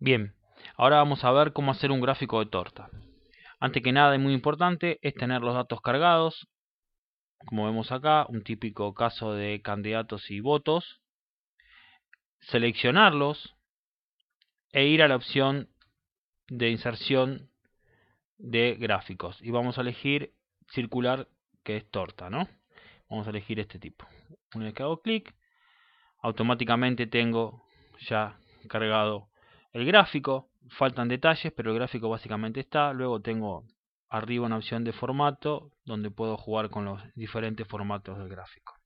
Bien, ahora vamos a ver cómo hacer un gráfico de torta. Antes que nada y muy importante es tener los datos cargados, como vemos acá, un típico caso de candidatos y votos, seleccionarlos e ir a la opción de inserción de gráficos y vamos a elegir circular que es torta, ¿no? Vamos a elegir este tipo. Una vez que hago clic, automáticamente tengo ya cargado el gráfico, faltan detalles, pero el gráfico básicamente está. Luego tengo arriba una opción de formato donde puedo jugar con los diferentes formatos del gráfico.